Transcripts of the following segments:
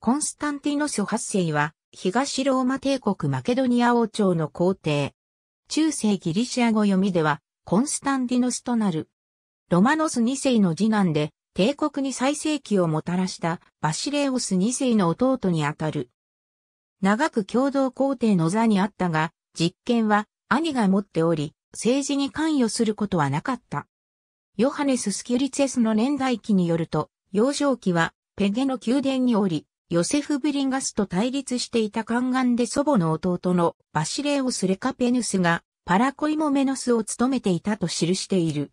コンスタンティノス8世は、東ローマ帝国マケドニア王朝の皇帝。中世ギリシア語読みでは、コンスタンティノスとなる。ロマノス2世の次男で、帝国に最盛期をもたらしたバシレオス2世の弟にあたる。長く共同皇帝の座にあったが、実権は兄が持っており、政治に関与することはなかった。ヨハネス・スキュリツェスの年代記によると、幼少期はペゲの宮殿におり、ヨセフ・ブリンガスと対立していた宦官で祖母の弟のバシレオス・レカペヌスがパラコイモメノスを務めていたと記している。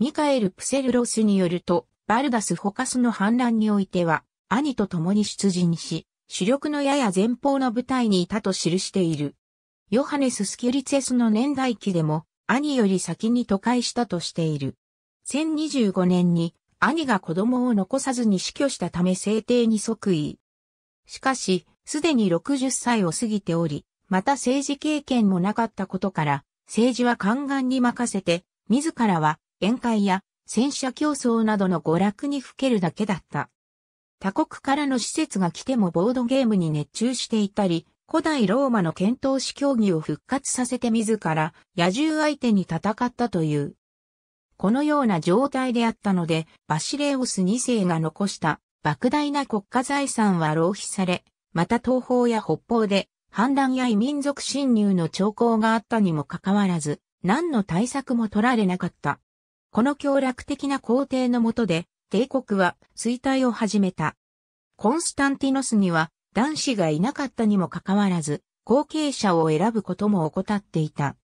ミカエル・プセルロスによると、バルダス・ホカスの反乱においては、兄と共に出陣し、主力のやや前方の部隊にいたと記している。ヨハネス・スキュリツェスの年代記でも、兄より先に都会したとしている。1025年に兄が子供を残さずに死去したため制定に即位。しかし、すでに60歳を過ぎており、また政治経験もなかったことから、政治は宦官に任せて、自らは宴会や戦車競争などの娯楽にふけるだけだった。他国からの施設が来てもボードゲームに熱中していたり、古代ローマの剣闘士競技を復活させて自ら野獣相手に戦ったという。このような状態であったので、バシレオス2世が残した莫大な国家財産は浪費され、また東方や北方で反乱や異民族侵入の兆候があったにもかかわらず、何の対策も取られなかった。この協力的な皇帝の下で、帝国は衰退を始めた。コンスタンティノスには男子がいなかったにもかかわらず、後継者を選ぶことも怠っていた。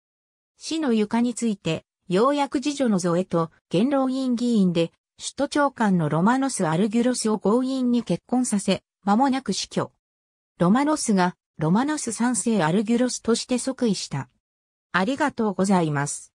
死の床について、ようやく次女のゾエと元老院議員で、首都長官のロマノス・アルギュロスを強引に結婚させ、間もなく死去。ロマノスが、ロマノス賛世アルギュロスとして即位した。ありがとうございます。